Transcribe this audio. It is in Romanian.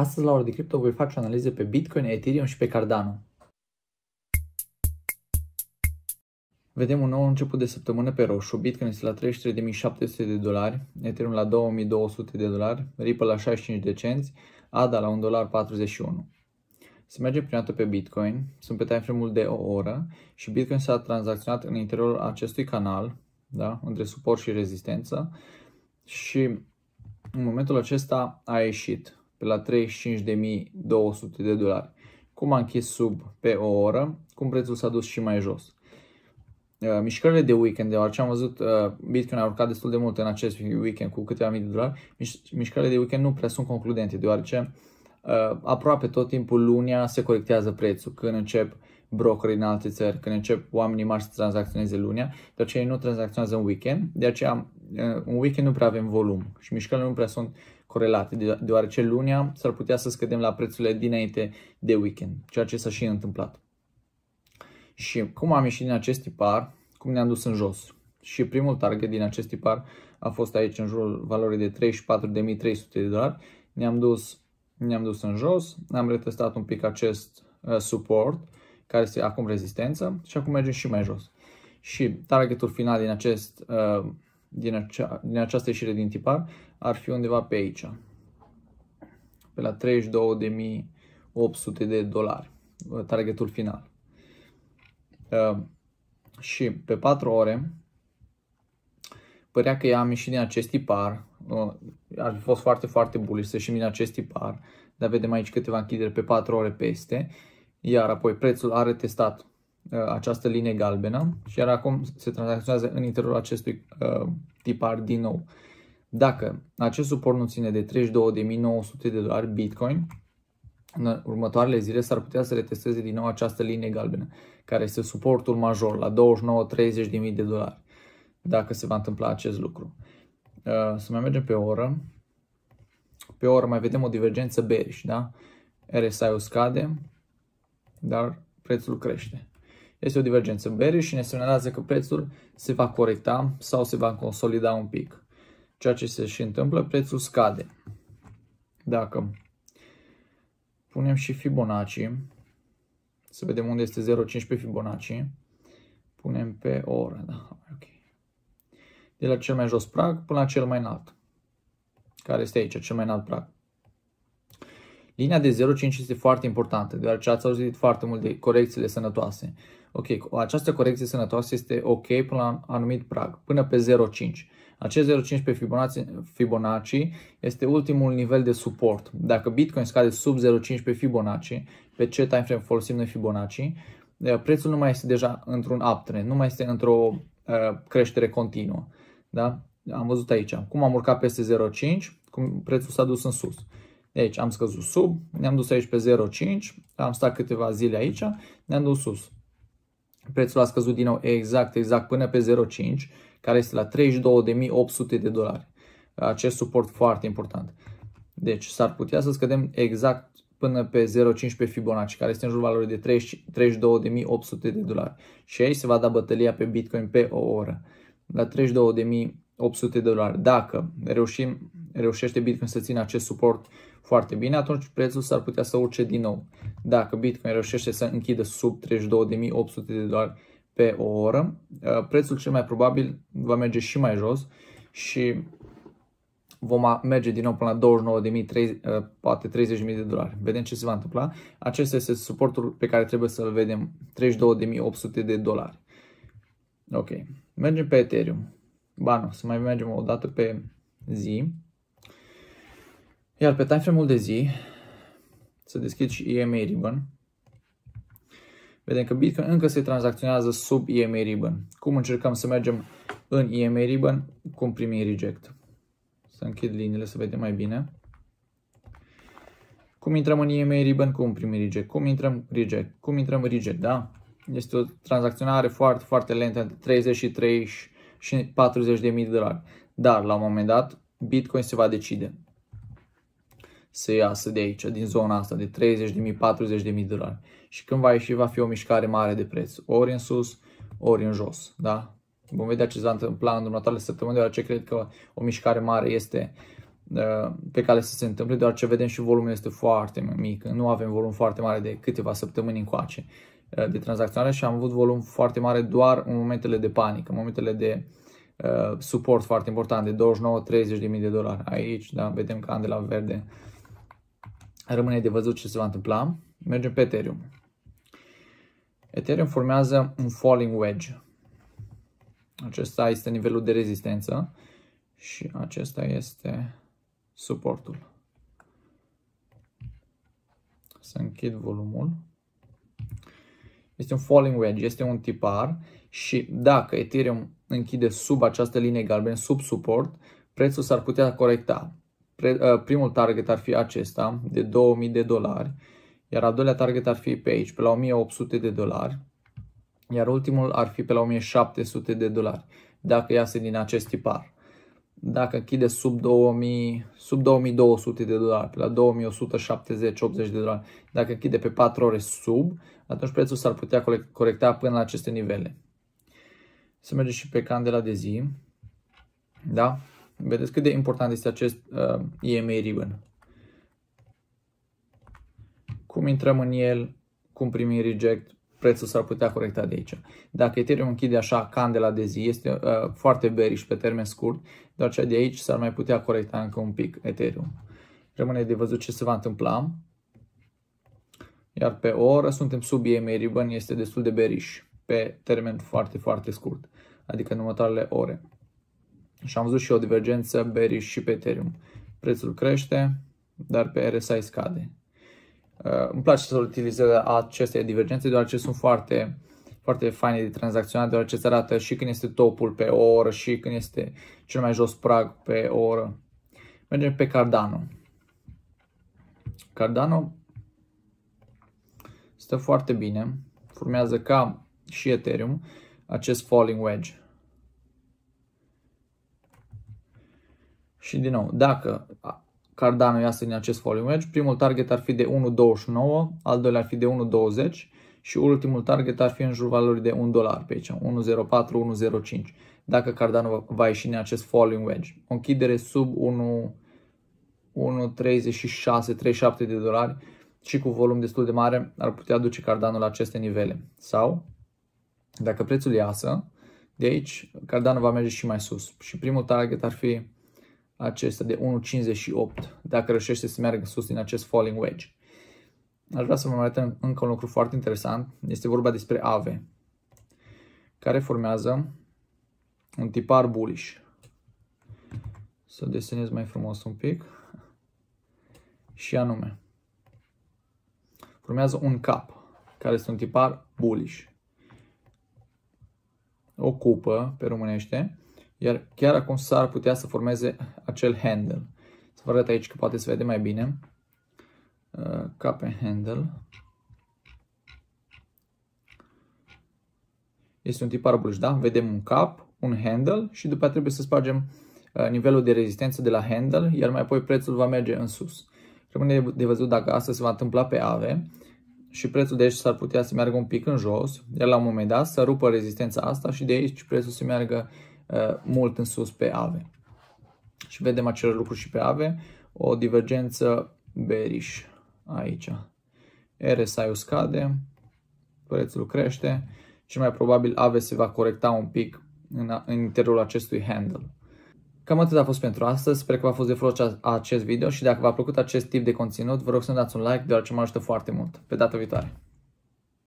Astăzi la ora de cripto voi face analize pe Bitcoin, Ethereum și pe Cardano. Vedem un nou început de săptămână pe roșu. Bitcoin este la 33.700 de dolari, Ethereum la 2200 de dolari, Ripple la 65 de cenți, ADA la 1,41 dolar. Se merge prima dată pe Bitcoin, sunt pe time ul de o oră și Bitcoin s-a tranzacționat în interiorul acestui canal, da? între suport și rezistență și în momentul acesta a ieșit pe la 35.200 de dolari. Cum a închis sub pe o oră, cum prețul s-a dus și mai jos. Uh, mișcările de weekend, deoarece am văzut uh, Bitcoin a urcat destul de mult în acest weekend cu câteva mii de dolari, mișcările de weekend nu prea sunt concludente, deoarece uh, aproape tot timpul lunia se corectează prețul când încep brokeri în alte țări, când încep oamenii mari să tranzacționeze lunia, de aceea ei nu tranzacționează în weekend, de aceea în weekend nu prea avem volum și mișcările nu prea sunt corelate, deoarece lunea s-ar putea să scădem la prețurile dinainte de weekend, ceea ce s-a și întâmplat. Și cum am ieșit din acest tipar, cum ne-am dus în jos. Și primul target din acest tipar a fost aici în jurul valorii de 34.300 de dolari. Ne-am dus, ne-am dus în jos, am retestat un pic acest uh, suport, care este acum rezistență și acum mergem și mai jos. Și targetul final din acest uh, din, acea, din această ieșire din tipar ar fi undeva pe aici, pe la 32.800 de dolari, uh, targetul final. Uh, și pe 4 ore părea că am ieșit din acest tipar, uh, ar fi fost foarte, foarte bullish să ieșim din acest tipar, dar vedem aici câteva închideri pe 4 ore peste, iar apoi prețul a retestat Uh, această linie galbenă, iar acum se tranzacționează în interiorul acestui uh, tipar din nou. Dacă acest suport nu ține de 32.900 de dolari Bitcoin, în următoarele zile s-ar putea să retesteze din nou această linie galbenă, care este suportul major la 29-30.000 de dolari, dacă se va întâmpla acest lucru. Uh, să mai mergem pe o oră. Pe o oră mai vedem o divergență bearish, da? RSI-ul scade, dar prețul crește este o divergență bearish și ne semnalează că prețul se va corecta sau se va consolida un pic. Ceea ce se și întâmplă, prețul scade. Dacă punem și Fibonacci, să vedem unde este 0,5 pe Fibonacci, punem pe oră, da, ok. De la cel mai jos prag până la cel mai înalt, care este aici, cel mai înalt prag. Linia de 0,5 este foarte importantă, deoarece ați auzit foarte mult de corecțiile sănătoase. Ok, această corecție sănătoasă este ok până la anumit prag, până pe 0,5. Acest 0,5 pe Fibonacci, Fibonacci este ultimul nivel de suport. Dacă Bitcoin scade sub 0,5 pe Fibonacci, pe ce time frame folosim noi Fibonacci, eh, prețul nu mai este deja într-un uptrend, nu mai este într-o uh, creștere continuă. Da? Am văzut aici cum am urcat peste 0,5, cum prețul s-a dus în sus. Deci am scăzut sub, ne-am dus aici pe 0,5, am stat câteva zile aici, ne-am dus sus. Prețul a scăzut din nou exact, exact până pe 0,5, care este la 32.800 de dolari. Acest suport foarte important. Deci s-ar putea să scădem exact până pe 0,5 pe Fibonacci, care este în jurul valorii de 32.800 de dolari. Și aici se va da bătălia pe Bitcoin pe o oră, la 32.800 de dolari. Dacă reușim, reușește Bitcoin să țină acest suport foarte bine, atunci prețul s-ar putea să urce din nou. Dacă Bitcoin reușește să închidă sub 32.800 de dolari pe o oră, uh, prețul cel mai probabil va merge și mai jos și vom merge din nou până la 29.000, uh, poate 30.000 de dolari. Vedem ce se va întâmpla. Acesta este suportul pe care trebuie să-l vedem, 32.800 de dolari. Ok, mergem pe Ethereum. Ba nu, să mai mergem o dată pe zi. Iar pe timeframe-ul de zi, să deschid și EMA Ribbon, vedem că Bitcoin încă se tranzacționează sub EMA Ribbon. Cum încercăm să mergem în EMA Ribbon? Cum primim reject. Să închid liniile să vedem mai bine. Cum intrăm în EMA Ribbon? Cum primim reject? Cum intrăm reject? Cum intrăm reject? Da? Este o tranzacționare foarte, foarte lentă, între 33 și 40 de mii de dolari. Dar, la un moment dat, Bitcoin se va decide să iasă de aici, din mm. zona asta de 30.000, 40.000 de dolari. Și când va ieși, va fi o mișcare mare de preț, ori în sus, ori în jos. Da? Vom vedea ce s-a întâmplat în următoarele săptămâni, deoarece cred că o mișcare mare este uh, pe care să se întâmple, doar ce vedem și volumul este foarte mic. Nu avem volum foarte mare de câteva săptămâni încoace uh, de tranzacționare și am avut volum foarte mare doar în momentele de panică, în momentele de uh, suport foarte important, de 29-30 de mii de dolari. Aici, da, vedem candela verde Rămâne de văzut ce se va întâmpla. Mergem pe Ethereum. Ethereum formează un falling wedge. Acesta este nivelul de rezistență și acesta este suportul. Să închid volumul. Este un falling wedge, este un tipar și dacă Ethereum închide sub această linie galben, sub suport, prețul s-ar putea corecta. Uh, primul target ar fi acesta de 2000 de dolari, iar al doilea target ar fi pe aici, pe la 1800 de dolari, iar ultimul ar fi pe la 1700 de dolari, dacă iase din acest tipar. Dacă închide sub, 2000, sub 2200 de dolari, pe la 2170-80 de dolari, dacă închide pe 4 ore sub, atunci prețul s-ar putea corecta până la aceste nivele. Să mergem și pe candela de zi. Da? Vedeți cât de important este acest uh, EMA ribbon. Cum intrăm în el, cum primim reject, prețul s-ar putea corecta de aici. Dacă Ethereum închide așa candela de zi, este uh, foarte bearish pe termen scurt, doar cea de aici s-ar mai putea corecta încă un pic Ethereum. Rămâne de văzut ce se va întâmpla. Iar pe o oră suntem sub EMA ribbon, este destul de bearish pe termen foarte, foarte scurt, adică în următoarele ore. Și am văzut și o divergență bearish și pe Ethereum. Prețul crește, dar pe RSI scade. Uh, îmi place să utilizez aceste divergențe deoarece sunt foarte, foarte faine de tranzacționat, deoarece îți arată și când este topul pe o oră și când este cel mai jos prag pe o oră. Mergem pe Cardano. Cardano stă foarte bine, formează ca și Ethereum acest falling wedge. Și din nou, dacă Cardano iasă din acest volume wedge, primul target ar fi de 1.29, al doilea ar fi de 1.20 și ultimul target ar fi în jur valorii de 1 dolar pe aici, 1.04, 1.05. Dacă Cardano va ieși din acest falling wedge, o închidere sub 1.36-37 de dolari și cu volum destul de mare ar putea duce Cardano la aceste nivele. Sau, dacă prețul iasă, de aici Cardano va merge și mai sus și primul target ar fi acesta de 1,58 dacă reușește să meargă sus din acest falling wedge. Aș vrea să vă mai arăt încă un lucru foarte interesant. Este vorba despre AVE, care formează un tipar bullish. Să desenez mai frumos un pic. Și anume, formează un cap, care este un tipar bullish. O cupă, pe românește, iar chiar acum s-ar putea să formeze acel handle. Să vă arăt aici că poate se vede mai bine. Uh, ca pe handle. Este un tipar bluș, da? Vedem un cap, un handle și după aceea trebuie să spargem uh, nivelul de rezistență de la handle, iar mai apoi prețul va merge în sus. Rămâne de văzut dacă asta se va întâmpla pe AVE și prețul de aici s-ar putea să meargă un pic în jos, iar la un moment dat să rupă rezistența asta și de aici prețul să meargă Uh, mult în sus pe AVE. Și vedem același lucru și pe AVE, o divergență bearish aici. RSI-ul scade, prețul crește și mai probabil AVE se va corecta un pic în, în interiorul acestui handle. Cam atât a fost pentru astăzi, sper că v-a fost de folos acest video și dacă v-a plăcut acest tip de conținut, vă rog să-mi dați un like, deoarece mă ajută foarte mult. Pe data viitoare!